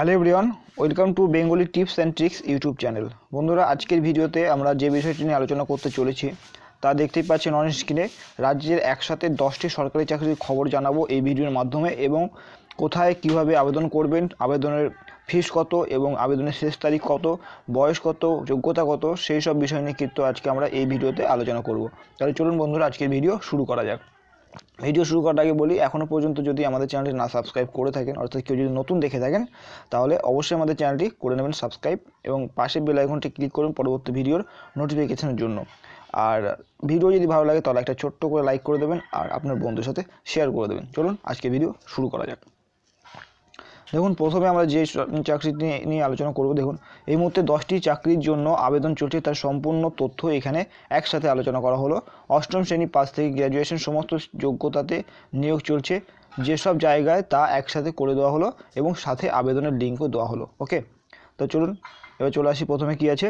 hello everyone welcome to Bengali tips and tricks YouTube channel বন্ধুরা আজকের ভিডিওতে আমরা যে বিষয়টি নিয়ে আলোচনা করতে চলেছি তা দেখতেই পাচ্ছেন অন স্ক্রিনে রাজ্যের একসাথে দশটি সরকারি চাকরির খবর জানাবো এই ভিডিওর মাধ্যমে এবং কোথায় কিভাবে আবেদন করবেন আবেদনের ফিস কত এবং আবেদনের শেষ তারিখ কত বয়স কত যোগ্যতা কত সেই সব বিষয় নিয়ে কিন্তু আজকে আমরা এই ভিডিওতে আলোচনা করব তাহলে চলুন বন্ধুরা আজকের ভিডিও শুরু করা যাক ভিডিও শুরু করার আগে বলি এখনও পর্যন্ত যদি আমাদের চ্যানেলটি না সাবস্ক্রাইব করে থাকেন অর্থাৎ কেউ যদি নতুন দেখে থাকেন তাহলে অবশ্যই আমাদের চ্যানেলটি করে নেবেন সাবস্ক্রাইব এবং পাশে বেল আইকনটি ক্লিক করুন পরবর্তী ভিডিওর নোটিফিকেশনের জন্য আর ভিডিও যদি ভালো লাগে তাহলে একটা ছোট্ট করে লাইক করে দেবেন আর আপনার বন্ধুর সাথে শেয়ার করে দেবেন চলুন আজকে ভিডিও শুরু করা যাক দেখুন প্রথমে আমরা যে চাকরি নিয়ে আলোচনা করব দেখুন এই মুহূর্তে দশটি চাকরির জন্য আবেদন চলছে তার সম্পূর্ণ তথ্য এখানে একসাথে আলোচনা করা হলো অষ্টম শ্রেণী পাশ থেকে গ্র্যাজুয়েশন সমস্ত যোগ্যতাতে নিয়োগ চলছে যেসব জায়গায় তা একসাথে করে দেওয়া হলো এবং সাথে আবেদনের লিঙ্কও দেওয়া হলো ওকে তো চলুন এবার চলে আসি প্রথমে কি আছে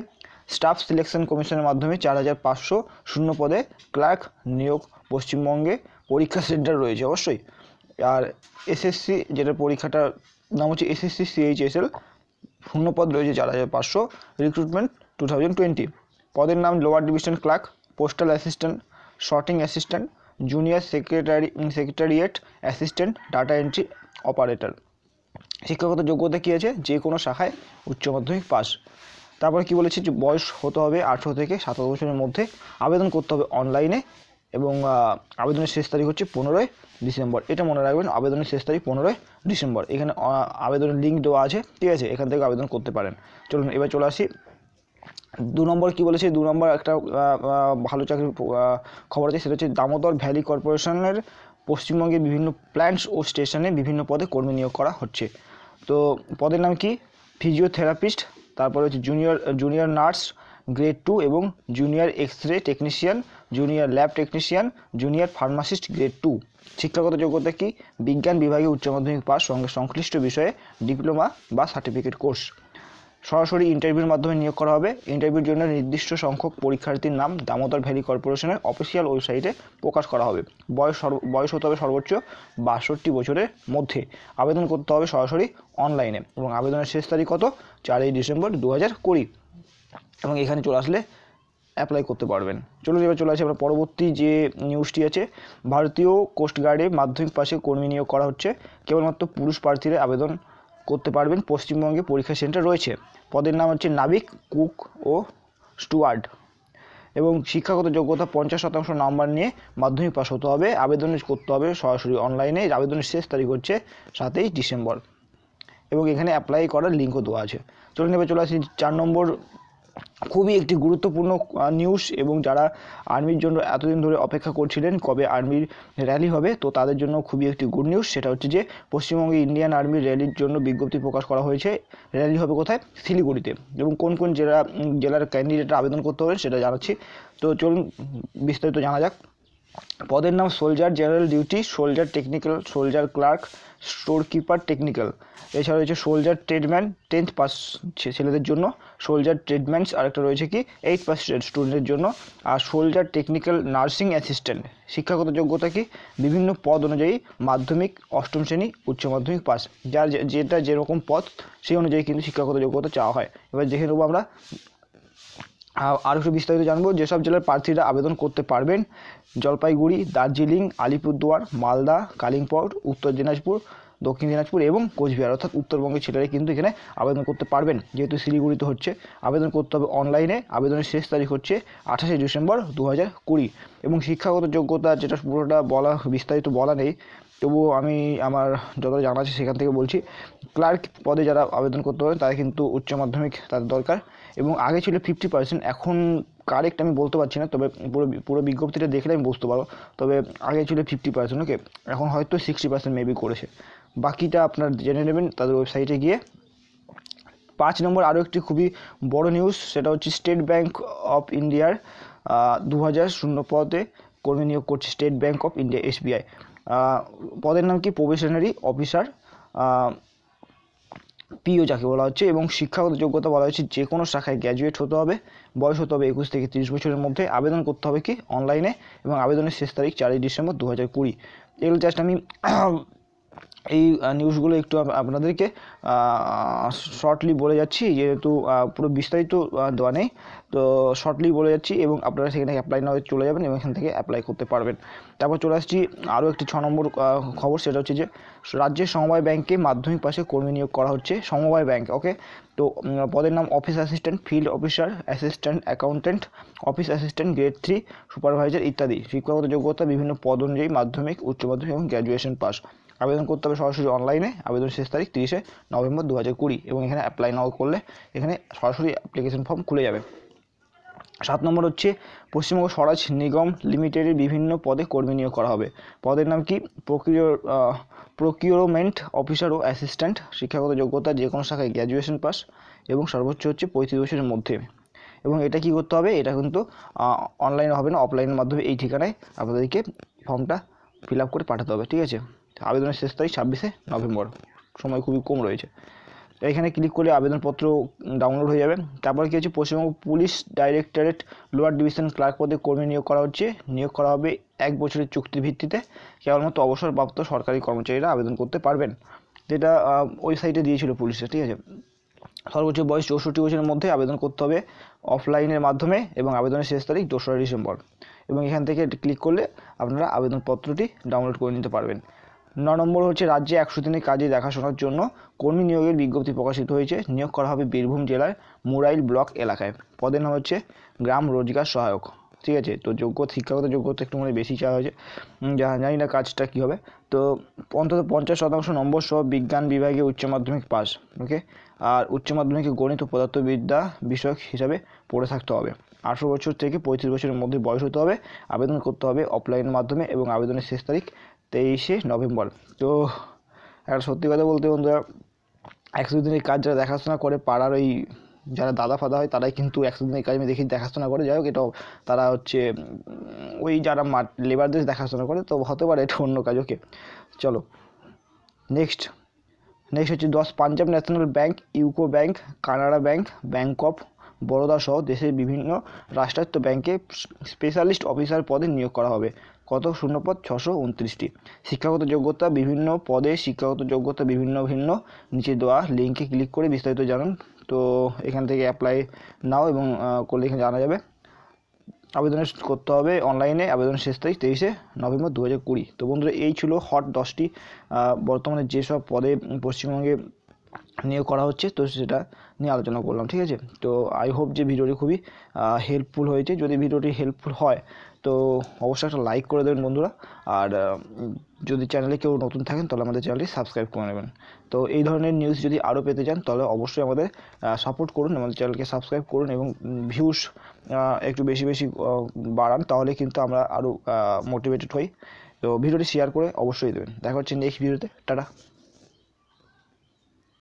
স্টাফ সিলেকশন কমিশনের মাধ্যমে চার হাজার পাঁচশো শূন্য পদে ক্লার্ক নিয়োগ পশ্চিমবঙ্গে পরীক্ষা সেন্টার রয়েছে অবশ্যই আর এসএসসি যেটা পরীক্ষাটা নাম হচ্ছে এসএসসি সিএইচএসএল পদ রয়েছে চার হাজার পাঁচশো রিক্রুটমেন্ট টু থাউজেন্ড টোয়েন্টি পদের নাম lower division clerk postal assistant sorting assistant junior secretary secretariat assistant data entry operator শিক্ষাগত যোগ্যতা কী আছে যে কোনো শাখায় উচ্চ মাধ্যমিক পাস তারপরে কি বলেছে যে বয়স হতে হবে আঠেরো থেকে সাতাশ বছরের মধ্যে আবেদন করতে হবে অনলাইনে এবং আবেদনের শেষ তারিখ হচ্ছে পনেরোই ডিসেম্বর এটা মনে রাখবেন আবেদনের শেষ তারিখ পনেরোই ডিসেম্বর এখানে আবেদনের লিঙ্ক দেওয়া আছে ঠিক আছে এখান থেকে আবেদন করতে পারেন চলুন এবার চলে আসি দু নম্বর কী বলেছে দু নম্বর একটা ভালো চাকরির খবর আছে সেটা হচ্ছে দামোদর ভ্যালি কর্পোরেশনের পশ্চিমবঙ্গের বিভিন্ন প্ল্যান্টস ও স্টেশনে বিভিন্ন পদে কর্মী নিয়োগ করা হচ্ছে তো পদের নাম কি ফিজিওথেরাপিস্ট তারপরে হচ্ছে junior junior nurse grade two এবং junior X ray technician junior lab technician junior pharmacist grade two শিক্ষাগত যোগ্যতা কি বিজ্ঞান বিভাগে উচ্চ মাধ্যমিক পাস সঙ্গে সংশ্লিষ্ট বিষয়ে ডিপ্লোমা বা সার্টিফিকেট কোর্স সরাসরি ইন্টারভিউর মাধ্যমে নিয়োগ করা হবে ইন্টারভিউর জন্য নির্দিষ্ট সংখ্যক পরীক্ষার্থীর নাম দামোদর ভ্যালি কর্পোরেশনের অফিসিয়াল ওয়েবসাইটে প্রকাশ করা হবে বয়স বয়স হতে হবে সর্বোচ্চ বাষট্টি বছরের মধ্যে আবেদন করতে হবে সরাসরি অনলাইনে এবং আবেদনের শেষ তারিখ কত চারই ডিসেম্বর দু হাজার কুড়ি এবং এখানে চলে আসলে অ্যাপ্লাই করতে পারবেন চলুন এবার চলে আসি আমরা পরবর্তী যে নিউজটি আছে ভারতীয় কোস্টগার্ডে মাধ্যমিক পাশে কর্মী নিয়োগ করা হচ্ছে কেবলমাত্র পুরুষ প্রার্থীরা আবেদন করতে পারবেন পশ্চিমবঙ্গে পরীক্ষা সেন্টার রয়েছে পদের নাম হচ্ছে নাবিক কুক ও স্টুয়ার্ড এবং শিক্ষাগত যোগ্যতা পঞ্চাশ শতাংশ নাম্বার নিয়ে মাধ্যমিক পাশ হতে হবে আবেদন করতে হবে সরাসরি অনলাইনে আবেদনের শেষ তারিখ হচ্ছে সাতই ডিসেম্বর এবং এখানে অ্যাপ্লাই করার লিঙ্কও দেওয়া আছে চলুন এবার চলে আসি চার নম্বর খুবই একটি গুরুত্বপূর্ণ নিউজ এবং যারা আর্মির জন্য এতদিন ধরে অপেক্ষা করছিলেন কবে আর্মির র্যালি হবে তো তাদের জন্য খুবই একটি গুড নিউজ সেটা হচ্ছে যে পশ্চিমবঙ্গে ইন্ডিয়ান আর্মির র্যালির জন্য বিজ্ঞপ্তি প্রকাশ করা হয়েছে র্যালি হবে কোথায় শিলিগুড়িতে এবং কোন কোন জেলা জেলার ক্যান্ডিডেটরা আবেদন করতে হবে সেটা জানাচ্ছি তো চলুন বিস্তারিত জানা যাক পদের নাম soldier general duty soldier technical soldier clerk store keeper technical এছাড়া রয়েছে সোলজার ট্রেডম্যান টেন্থ পাস ছেলেদের জন্য সোলজার ট্রেডম্যানস আরেকটা রয়েছে কি এইট পাস স্টুডেন্টের জন্য আর সোলজার টেকনিক্যাল নার্সিং অ্যাসিস্ট্যান্ট শিক্ষাগত যোগ্যতা কি বিভিন্ন পদ অনুযায়ী মাধ্যমিক অষ্টম শ্রেণী উচ্চ মাধ্যমিক পাস যার যেটা যেরকম পদ সেই অনুযায়ী কিন্তু শিক্ষাগত যোগ্যতা চাওয়া হয় এবার দেখে নেবো আমরা আরও একটু বিস্তারিত জানবো যেসব জেলার প্রার্থীরা আবেদন করতে পারবেন জলপাইগুড়ি দার্জিলিং আলিপুরদুয়ার মালদা কালিম্পং উত্তর দিনাজপুর দক্ষিণ দিনাজপুর এবং কোচবিহার অর্থাৎ উত্তরবঙ্গের ছেলেরা কিন্তু এখানে আবেদন করতে পারবেন যেহেতু শিলিগুড়িতে হচ্ছে আবেদন করতে হবে অনলাইনে আবেদনের শেষ তারিখ হচ্ছে আঠাশে ডিসেম্বর দু এবং শিক্ষাগত যোগ্যতা যেটা পুরোটা বলা বিস্তারিত বলা নেই তবুও আমি আমার যতটা জানা আছে সেখান থেকে বলছি ক্লার্ক পদে যারা আবেদন করতে পারে তারা কিন্তু উচ্চ মাধ্যমিক তাদের দরকার এবং আগে ছিল ফিফটি পার্সেন্ট এখন কারেক্ট আমি বলতে পারছি না তবে পুরো পুরো বিজ্ঞপ্তিটা দেখলে আমি বুঝতে পারবো তবে আগে ছিল ফিফটি পার্সেন্ট ওকে এখন হয়তো সিক্সটি পার্সেন্ট মেবি করেছে বাকিটা আপনার জেনে নেবেন তাদের ওয়েবসাইটে গিয়ে পাঁচ নম্বর আরও একটি খুবই বড় নিউজ সেটা হচ্ছে স্টেট ব্যাঙ্ক অফ ইন্ডিয়ার দু হাজার শূন্য পদে কর্মী নিয়োগ করছে state bank of India SBI পদের নাম কি প্রবেশনারি অফিসার পিও যাকে বলা হচ্ছে এবং শিক্ষাগত যোগ্যতা বলা হচ্ছে যে কোনো শাখায় গ্র্যাজুয়েট হতে হবে বয়স হতে হবে একুশ থেকে তিরিশ বছরের মধ্যে আবেদন করতে হবে কি অনলাইনে এবং আবেদনের শেষ তারিখ চারই ডিসেম্বর দু হাজার কুড়ি এগুলো জাস্ট আমি এই নিউজগুলো একটু আপনাদেরকে শর্টলি বলে যাচ্ছি যেহেতু পুরো বিস্তারিত দেওয়া নেই তো শর্টলি বলে যাচ্ছি এবং আপনারা সেখানে অ্যাপ্লাই না চলে যাবেন এবং এখান থেকে অ্যাপ্লাই করতে পারবেন তারপর চলে আসছি আরও একটি ছ নম্বর খবর সেটা হচ্ছে যে রাজ্যের সমবায় ব্যাংকে মাধ্যমিক পাশে কর্মী নিয়োগ করা হচ্ছে সমবায় ব্যাংক ওকে তো পদের নাম office assistant field officer assistant accountant office assistant grade three supervisor ইত্যাদি শিক্ষাগত যোগ্যতা বিভিন্ন পদ অনুযায়ী মাধ্যমিক উচ্চ মাধ্যমিক এবং গ্র্যাজুয়েশন পাস আবেদন করতে হবে সরাসরি অনলাইনে আবেদন শেষ তারিখ তিরিশে নভেম্বর দু হাজার কুড়ি এবং এখানে অ্যাপ্লাই নাও করলে এখানে সরাসরি অ্যাপ্লিকেশন ফর্ম খুলে যাবে সাত নম্বর হচ্ছে পশ্চিমবঙ্গ স্বরাজ নিগম লিমিটেডের বিভিন্ন পদে কর্মী নিয়োগ করা হবে পদের নাম কি প্রকিউর প্রকিউরমেন্ট অফিসার ও অ্যাসিস্ট্যান্ট শিক্ষাগত যোগ্যতা যে কোনো শাখায় গ্র্যাজুয়েশন পাস এবং সর্বোচ্চ হচ্ছে পঁয়ত্রিশ বছরের মধ্যে এবং এটা কি করতে হবে এটা কিন্তু অনলাইনে হবে না অফলাইনের মাধ্যমে এই ঠিকানায় আপনাদেরকে ফর্মটা ফিল করে পাঠাতে হবে ঠিক আছে আবেদনের শেষ তারিখ ছাব্বিশে নভেম্বর সময় খুবই কম রয়েছে এখানে ক্লিক করলে আবেদনপত্র ডাউনলোড হয়ে যাবে তারপর কী হচ্ছে Paschimbanga police directorate lower division clerk পদে কর্মী নিয়োগ করা হচ্ছে নিয়োগ করা হবে এক বছরের চুক্তির ভিত্তিতে কেবলমাত্র অবসরপ্রাপ্ত সরকারি কর্মচারীরা আবেদন করতে পারবেন যেটা ওয়েবসাইটে দিয়েছিল পুলিশে ঠিক আছে সর্বোচ্চ বয়স চৌষট্টি বছরের মধ্যে আবেদন করতে হবে অফলাইনের মাধ্যমে এবং আবেদনের শেষ তারিখ দোসরা ডিসেম্বর এবং এখান থেকে ক্লিক করলে আপনারা আবেদনপত্রটি ডাউনলোড করে নিতে পারবেন ন নম্বর হচ্ছে রাজ্যে একশো দিনের কাজে দেখাশোনার জন্য কর্মী নিয়োগের বিজ্ঞপ্তি প্রকাশিত হয়েছে নিয়োগ করা হবে বীরভূম জেলার মুরাইল ব্লক এলাকায় পদের নাম হচ্ছে গ্রাম রোজগার সহায়ক ঠিক আছে তো যোগ্য শিক্ষাগত যোগ্যতা একটু মানে বেশি চাওয়া হয়েছে জানি না কাজটা কী হবে তো অন্তত পঞ্চাশ শতাংশ নম্বর সহ বিজ্ঞান বিভাগে উচ্চ মাধ্যমিক পাস ওকে আর উচ্চ মাধ্যমিকে গণিত ও পদার্থবিদ্যা বিষয়ক হিসাবে পড়ে থাকতে হবে আঠেরো বছর থেকে পঁয়ত্রিশ বছরের মধ্যে বয়স হতে হবে আবেদন করতে হবে অফলাইনের মাধ্যমে এবং আবেদনের শেষ তারিখ তেইশে নভেম্বর তো একটা সত্যি কথা বলতে বন্ধুরা একশো দিনের কাজ যারা দেখাশোনা করে পাড়ার ওই যারা দাদা ফাদা হয় তারাই কিন্তু একশো দিনের কাজ আমি দেখি দেখাশোনা করে যাই হোক এটা তারা হচ্ছে ওই যারা মাঠ লেবারদের দেখাশোনা করে তো হতে পারে এটা অন্য কাজ ওকে চলো নেক্সট নেক্সট হচ্ছে দশ Punjab national bank UCO bank Canara bank bank of Baroda সহ দেশের বিভিন্ন রাষ্ট্রায়ত্ত ব্যাংকে স্পেশালিস্ট অফিসার পদে নিয়োগ করা হবে কত শূন্যপদ ছশো উনত্রিশটি শিক্ষাগত যোগ্যতা বিভিন্ন পদে শিক্ষাগত যোগ্যতা বিভিন্ন ভিন্ন নিচে দেওয়া লিঙ্কে ক্লিক করে বিস্তারিত জানান তো এখান থেকে অ্যাপ্লাই নাও এবং করলে এখানে জানা যাবে আবেদন করতে হবে অনলাইনে আবেদন শেষ তারিখ তেইশে নভেম্বর দু হাজার কুড়ি তো বন্ধুরা এই ছিল হট দশটি বর্তমানে যেসব পদে পশ্চিমবঙ্গে নিয়ে করা হচ্ছে তো সেটা নিয়ে আলোচনা করলাম ঠিক আছে তো আই হোপ যে ভিডিওটি খুবই হেল্পফুল হয়েছে যদি ভিডিওটি হেল্পফুল হয় তো অবশ্যই একটা লাইক করে দেবেন বন্ধুরা আর যদি চ্যানেলে কেউ নতুন থাকেন তাহলে আমাদের চ্যানেলটি সাবস্ক্রাইব করে নেবেন তো এই ধরনের নিউজ যদি আরও পেতে চান তাহলে অবশ্যই আমাদের সাপোর্ট করুন আমাদের চ্যানেলকে সাবস্ক্রাইব করুন এবং ভিউস একটু বেশি বেশি বাড়ান তাহলে কিন্তু আমরা আরও মোটিভেটেড হই তো ভিডিওটি শেয়ার করে অবশ্যই দেবেন দেখা হচ্ছে নেক্সট ভিডিওতে টাটা